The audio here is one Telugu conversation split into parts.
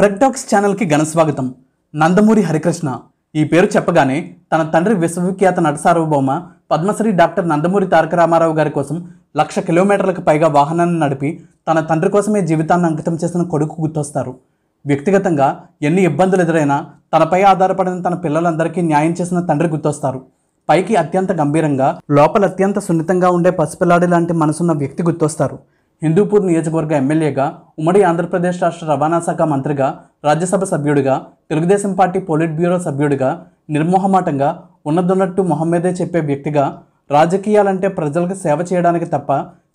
ప్రెక్టాక్స్ ఛానల్కి ఘనస్వాగతం నందమూరి హరికృష్ణ ఈ పేరు చెప్పగానే తన తండ్రి విశ్వవిఖ్యాత నటసార్వభౌమ పద్మశ్రీ డాక్టర్ నందమూరి తారక రామారావు గారి కోసం లక్ష కిలోమీటర్లకు పైగా వాహనాన్ని నడిపి తన తండ్రి కోసమే జీవితాన్ని అంకితం చేసిన కొడుకు గుర్తొస్తారు వ్యక్తిగతంగా ఎన్ని ఇబ్బందులు ఎదురైనా తనపై ఆధారపడిన తన పిల్లలందరికీ న్యాయం చేసిన తండ్రి గుర్తొస్తారు పైకి అత్యంత గంభీరంగా లోపల అత్యంత సున్నితంగా ఉండే పసిపిల్లాడి లాంటి మనసున్న వ్యక్తి గుర్తొస్తారు హిందూపూర్ నియోజకవర్గ ఎమ్మెల్యేగా ఉమ్మడి ఆంధ్రప్రదేశ్ రాష్ట్ర రవాణా శాఖ మంత్రిగా రాజ్యసభ సభ్యుడిగా తెలుగుదేశం పార్టీ పోలిట్ బ్యూరో సభ్యుడిగా నిర్మోహమాటంగా ఉన్నదొన్నట్టు మొహమ్మదే చెప్పే వ్యక్తిగా రాజకీయాలంటే ప్రజలకు సేవ చేయడానికి తప్ప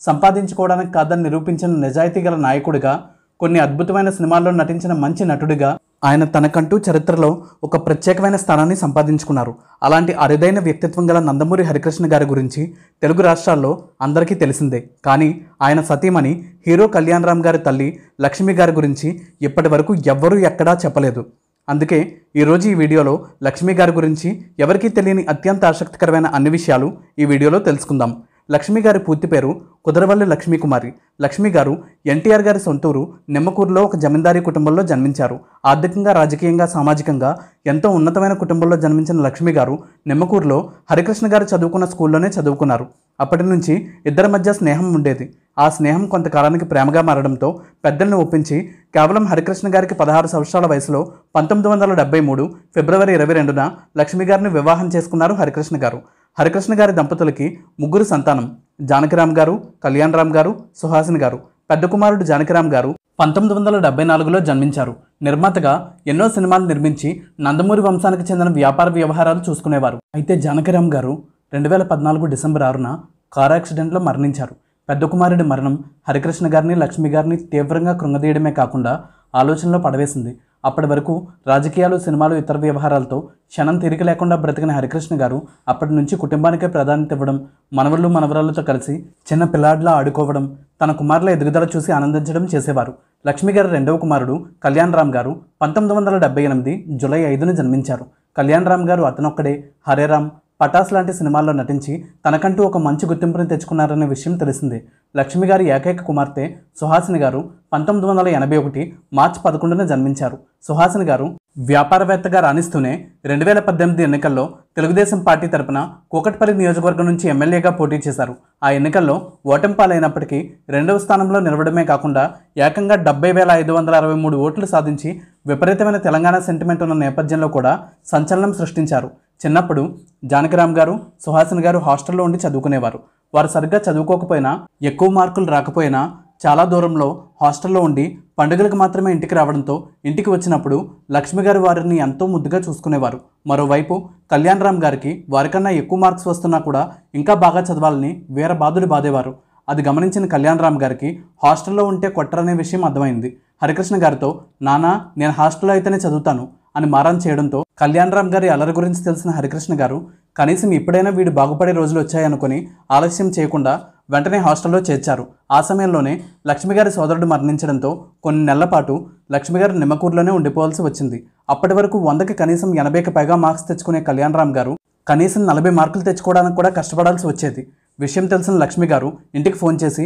సంపాదించుకోవడానికి కాదని నిరూపించిన నిజాయితీ గల నాయకుడిగా కొన్ని అద్భుతమైన సినిమాల్లో నటించిన మంచి నటుడిగా ఆయన తనకంటూ చరిత్రలో ఒక ప్రత్యేకమైన స్థానాన్ని సంపాదించుకున్నారు అలాంటి అరుదైన వ్యక్తిత్వం గల నందమూరి హరికృష్ణ గారి గురించి తెలుగు రాష్ట్రాల్లో అందరికీ తెలిసిందే కానీ ఆయన సతీమణి హీరో కళ్యాణ్ రామ్ గారి తల్లి లక్ష్మి గారి గురించి ఇప్పటి వరకు ఎవ్వరూ ఎక్కడా చెప్పలేదు అందుకే ఈరోజు ఈ వీడియోలో లక్ష్మి గారి గురించి ఎవరికీ తెలియని అత్యంత ఆసక్తికరమైన అన్ని విషయాలు ఈ వీడియోలో తెలుసుకుందాం లక్ష్మి గారి పూర్తి పేరు కుదరవల్లి లక్ష్మీకుమారి లక్ష్మి గారు ఎన్టీఆర్ గారి సొంతూరు నిమ్మకూరులో ఒక జమీందారీ కుటుంబంలో జన్మించారు ఆర్థికంగా రాజకీయంగా సామాజికంగా ఎంతో ఉన్నతమైన కుటుంబంలో జన్మించిన లక్ష్మి గారు నిమ్మకూరులో హరికృష్ణ గారు చదువుకున్న స్కూల్లోనే చదువుకున్నారు అప్పటి నుంచి ఇద్దరి మధ్య స్నేహం ఉండేది ఆ స్నేహం కొంతకాలానికి ప్రేమగా మారడంతో పెద్దల్ని ఒప్పించి కేవలం హరికృష్ణ గారికి పదహారు సంవత్సరాల వయసులో పంతొమ్మిది వందల డెబ్బై మూడు ఫిబ్రవరి ఇరవై రెండున లక్ష్మి గారిని వివాహం చేసుకున్నారు హరికృష్ణ గారు హరికృష్ణ గారి దంపతులకి ముగ్గురు సంతానం జానకిరామ్ గారు కళ్యాణరామ్ గారు సుహాసిని గారు పెద్ద కుమారుడు జానకిరామ్ గారు పంతొమ్మిది వందల డెబ్బై నాలుగులో జన్మించారు నిర్మాతగా ఎన్నో సినిమాలు నిర్మించి నందమూరి వంశానికి చెందిన వ్యాపార వ్యవహారాలు చూసుకునేవారు అయితే జానకిరామ్ గారు రెండు వేల పద్నాలుగు డిసెంబర్ ఆరున కార్ యాక్సిడెంట్లో మరణించారు పెద్ద కుమారుడి మరణం హరికృష్ణ గారిని లక్ష్మి గారిని తీవ్రంగా కృంగదీయడమే కాకుండా ఆలోచనలో పడవేసింది అప్పటి వరకు రాజకీయాలు సినిమాలు ఇతర వ్యవహారాలతో క్షణం తీరిక లేకుండా బ్రతికిన హరికృష్ణ గారు అప్పటి నుంచి కుటుంబానికే ప్రాధాన్యత ఇవ్వడం మనవళ్ళు మనవరాలతో కలిసి చిన్న పిల్లాడిలా ఆడుకోవడం తన కుమారుల ఎదుగుదల చూసి ఆనందించడం చేసేవారు లక్ష్మి గారి రెండవ కుమారుడు కళ్యాణ్ రామ్ గారు పంతొమ్మిది వందల డెబ్బై ఎనిమిది జూలై ఐదున జన్మించారు కళ్యాణ్ రామ్ గారు అతనొక్కడే హరేరామ్ పటాస్ లాంటి సినిమాల్లో నటించి తనకంటూ ఒక మంచి గుర్తింపును తెచ్చుకున్నారనే విషయం తెలిసింది లక్ష్మి గారి ఏకైక కుమార్తె సుహాసిని గారు పంతొమ్మిది వందల ఎనభై ఒకటి మార్చి పదకొండున జన్మించారు సుహాసిని గారు వ్యాపారవేత్తగా రాణిస్తూనే రెండు వేల పద్దెనిమిది ఎన్నికల్లో తెలుగుదేశం పార్టీ తరపున కూకట్పల్లి నియోజకవర్గం నుంచి ఎమ్మెల్యేగా పోటీ చేశారు ఆ ఎన్నికల్లో ఓటమి పాలైనప్పటికీ రెండవ స్థానంలో నిలవడమే కాకుండా ఏకంగా డెబ్బై వేల ఐదు వందల అరవై మూడు ఓట్లు సాధించి విపరీతమైన తెలంగాణ సెంటిమెంట్ ఉన్న నేపథ్యంలో కూడా సంచలనం సృష్టించారు చిన్నప్పుడు జానకరామ్ గారు సుహాసన్ గారు హాస్టల్లో ఉండి చదువుకునేవారు వారు సరిగ్గా చదువుకోకపోయినా ఎక్కువ మార్కులు రాకపోయినా చాలా దూరంలో హాస్టల్లో ఉండి పండుగలకు మాత్రమే ఇంటికి రావడంతో ఇంటికి వచ్చినప్పుడు లక్ష్మి గారు వారిని ఎంతో ముద్దుగా చూసుకునేవారు మరోవైపు కళ్యాణ్ రామ్ గారికి వారికన్నా ఎక్కువ మార్క్స్ వస్తున్నా కూడా ఇంకా బాగా చదవాలని వీర బాధులు బాధేవారు అది గమనించిన కళ్యాణ్ రామ్ గారికి హాస్టల్లో ఉంటే కొట్టరనే విషయం అర్థమైంది హరికృష్ణ గారితో నానా నేను హాస్టల్లో అయితేనే చదువుతాను అని మారం చేయడంతో కళ్యాణరామ్ గారి అలరి గురించి తెలిసిన హరికృష్ణ గారు కనీసం ఇప్పుడైనా వీడు బాగుపడే రోజులు వచ్చాయనుకుని ఆలస్యం చేయకుండా వెంటనే హాస్టల్లో చేర్చారు ఆ సమయంలోనే లక్ష్మిగారి సోదరుడు మరణించడంతో కొన్ని నెలల పాటు లక్ష్మిగారు నిమ్మకూరులోనే ఉండిపోవాల్సి వచ్చింది అప్పటి వరకు వందకి కనీసం ఎనభైకి పైగా మార్క్స్ తెచ్చుకునే కళ్యాణరామ్ గారు కనీసం నలభై మార్కులు తెచ్చుకోవడానికి కూడా కష్టపడాల్సి వచ్చేది విషయం తెలిసిన లక్ష్మి గారు ఇంటికి ఫోన్ చేసి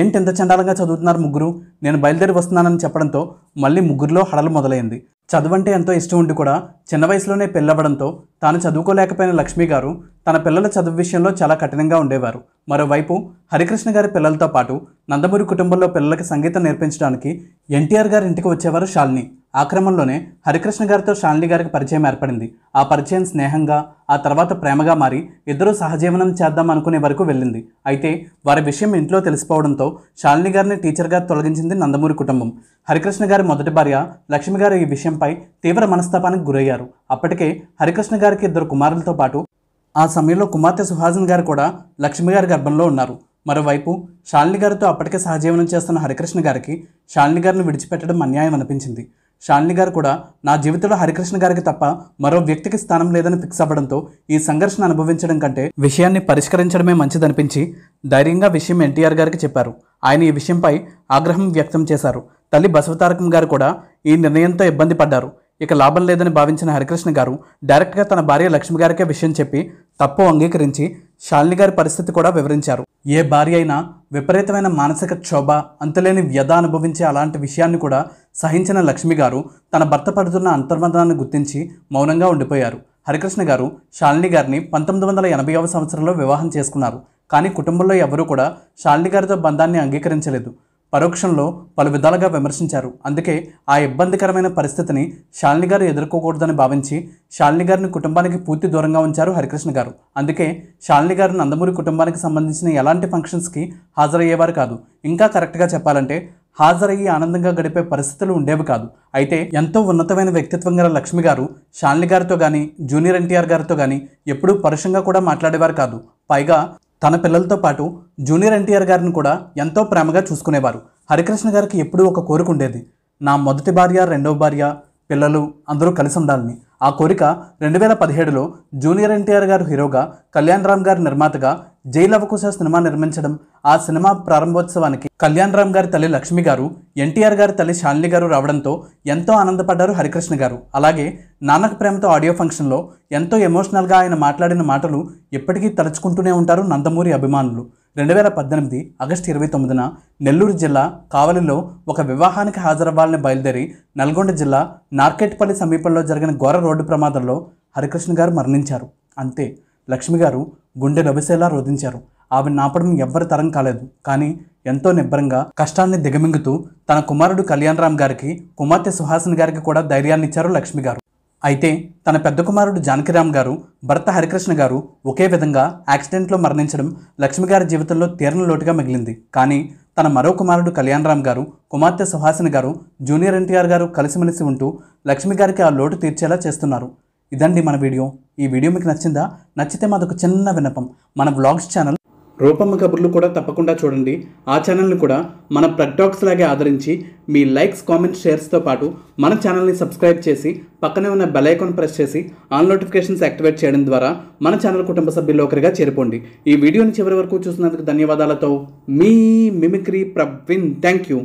ఏంటి ఎంత చండాలంగా చదువుతున్నారు ముగ్గురు నేను బయలుదేరి వస్తున్నానని చెప్పడంతో మళ్ళీ ముగ్గురులో హడలు మొదలైంది చదువంటే ఎంతో ఇష్టం ఉండి కూడా చిన్న వయసులోనే పెళ్ళవడంతో తాను చదువుకోలేకపోయిన లక్ష్మి గారు తన పిల్లల చదువు విషయంలో చాలా కఠినంగా ఉండేవారు మరోవైపు హరికృష్ణ గారి పిల్లలతో పాటు నందమూరి కుటుంబంలో పిల్లలకి సంగీతం నేర్పించడానికి ఎన్టీఆర్ గారి ఇంటికి వచ్చేవారు షాల్ని ఆ క్రమంలోనే హరికృష్ణ గారితో షాలిని గారికి పరిచయం ఏర్పడింది ఆ పరిచయం స్నేహంగా ఆ తర్వాత ప్రేమగా మారి ఇద్దరూ సహజీవనం చేద్దాం అనుకునే వరకు వెళ్ళింది అయితే వారి విషయం ఇంట్లో తెలిసిపోవడంతో షాలిని గారిని టీచర్గా తొలగించింది నందమూరి కుటుంబం హరికృష్ణ గారి మొదటి భార్య లక్ష్మి గారు ఈ విషయంపై తీవ్ర మనస్తాపానికి గురయ్యారు అప్పటికే హరికృష్ణ గారికి ఇద్దరు కుమారులతో పాటు ఆ సమయంలో కుమార్తె సుహాజన్ గారు కూడా లక్ష్మి గారి గర్భంలో ఉన్నారు మరోవైపు షాలిని గారితో అప్పటికే సహజీవనం చేస్తున్న హరికృష్ణ గారికి షాలిని గారిని విడిచిపెట్టడం అన్యాయం అనిపించింది షాలిని గారు కూడా నా జీవితంలో హరికృష్ణ గారికి తప్ప మరో వ్యక్తికి స్థానం లేదని ఫిక్స్ అవ్వడంతో ఈ సంఘర్షణ అనుభవించడం కంటే విషయాన్ని పరిష్కరించడమే మంచిదనిపించి ధైర్యంగా విషయం ఎన్టీఆర్ గారికి చెప్పారు ఆయన ఈ విషయంపై ఆగ్రహం వ్యక్తం చేశారు తల్లి బసవతారకం గారు కూడా ఈ నిర్ణయంతో ఇబ్బంది పడ్డారు ఇక లాభం లేదని భావించిన హరికృష్ణ గారు డైరెక్ట్గా తన భార్య లక్ష్మి గారికే విషయం చెప్పి తప్పు అంగీకరించి శాలిని గారి పరిస్థితి కూడా వివరించారు ఏ భార్య అయినా విపరీతమైన మానసిక క్షోభ అంతులేని వ్యధ అనుభవించే అలాంటి విషయాన్ని కూడా సహించిన లక్ష్మి గారు తన భర్త పడుతున్న అంతర్మదనాన్ని గుర్తించి మౌనంగా ఉండిపోయారు హరికృష్ణ గారు శాలిని గారిని పంతొమ్మిది వందల ఎనభైవ సంవత్సరంలో వివాహం చేసుకున్నారు కానీ కుటుంబంలో ఎవరూ కూడా శాలిని గారితో బంధాన్ని అంగీకరించలేదు పరోక్షంలో పలు విధాలుగా విమర్శించారు అందుకే ఆ ఇబ్బందికరమైన పరిస్థితిని శాలిని గారు ఎదుర్కోకూడదని భావించి శాలిని గారిని కుటుంబానికి పూర్తి దూరంగా ఉంచారు హరికృష్ణ గారు అందుకే శాలిని గారు నందమూరి కుటుంబానికి సంబంధించిన ఎలాంటి ఫంక్షన్స్కి హాజరయ్యేవారు కాదు ఇంకా కరెక్ట్గా చెప్పాలంటే హాజరయ్యి ఆనందంగా గడిపే పరిస్థితులు ఉండేవి కాదు అయితే ఎంతో ఉన్నతమైన వ్యక్తిత్వం గల లక్ష్మి గారు శాలిని గారితో కానీ జూనియర్ ఎన్టీఆర్ గారితో కానీ ఎప్పుడూ పరుషంగా కూడా మాట్లాడేవారు కాదు పైగా తన పిల్లలతో పాటు జూనియర్ ఎన్టీఆర్ గారిని కూడా ఎంతో ప్రేమగా చూసుకునేవారు హరికృష్ణ గారికి ఎప్పుడూ ఒక కోరిక ఉండేది నా మొదటి భార్య రెండవ భార్య పిల్లలు అందరూ కలిసి ఉండాలని ఆ కోరిక రెండు వేల పదిహేడులో జూనియర్ ఎన్టీఆర్ గారు హీరోగా కళ్యాణ్ రామ్ గారు నిర్మాతగా జైలు సినిమా నిర్మించడం ఆ సినిమా ప్రారంభోత్సవానికి కళ్యాణ్ రామ్ గారి తల్లి లక్ష్మి గారు ఎన్టీఆర్ గారి తల్లి శాలిని గారు రావడంతో ఎంతో ఆనందపడ్డారు హరికృష్ణ గారు అలాగే నానక ప్రేమతో ఆడియో ఫంక్షన్లో ఎంతో ఎమోషనల్గా ఆయన మాట్లాడిన మాటలు ఎప్పటికీ తలుచుకుంటూనే ఉంటారు నందమూరి అభిమానులు రెండు వేల పద్దెనిమిది ఆగస్టు ఇరవై తొమ్మిదిన నెల్లూరు జిల్లా కావలిలో ఒక వివాహానికి హాజరవ్వాలని బయలుదేరి నల్గొండ జిల్లా నార్కెట్పల్లి సమీపంలో జరిగిన ఘోర రోడ్డు ప్రమాదంలో హరికృష్ణ గారు మరణించారు అంతే లక్ష్మి గారు గుండె లభిసేలా రోధించారు ఆమె నాపడం ఎవ్వరి తరం కాలేదు కానీ ఎంతో నిబ్బరంగా కష్టాన్ని దిగమింగుతూ తన కుమారుడు కళ్యాణరామ్ గారికి కుమార్తె సుహాసిని గారికి కూడా ధైర్యాన్ని ఇచ్చారు లక్ష్మి గారు అయితే తన పెద్ద కుమారుడు జానకిరామ్ గారు భర్త హరికృష్ణ గారు ఒకే విధంగా యాక్సిడెంట్లో మరణించడం లక్ష్మి గారి జీవితంలో తీరన లోటుగా మిగిలింది కానీ తన మరో కుమారుడు కళ్యాణరామ్ గారు కుమార్తె సుహాసిని గారు జూనియర్ ఎన్టీఆర్ గారు కలిసిమెలిసి ఉంటూ లక్ష్మి గారికి ఆ లోటు తీర్చేలా చేస్తున్నారు ఇదండి మన వీడియో ఈ వీడియో మీకు నచ్చిందా నచ్చితే మాదొక చిన్న వినపం మన బ్లాగ్స్ ఛానల్ రూపమ్మ కబుర్లు కూడా తప్పకుండా చూడండి ఆ ఛానల్ని కూడా మన ప్రక్టాక్స్ లాగే ఆదరించి మీ లైక్స్ కామెంట్స్ షేర్స్తో పాటు మన ఛానల్ని సబ్స్క్రైబ్ చేసి పక్కనే ఉన్న బెల్ ఐకాన్ ప్రెస్ చేసి ఆన్ నోటిఫికేషన్స్ యాక్టివేట్ చేయడం ద్వారా మన ఛానల్ కుటుంబ సభ్యుల్లో ఒకరిగా చేరుకోండి ఈ వీడియోని చివరి వరకు చూసినందుకు ధన్యవాదాలతో మీ మిమిక్రీ ప్రవీణ్ థ్యాంక్ యూ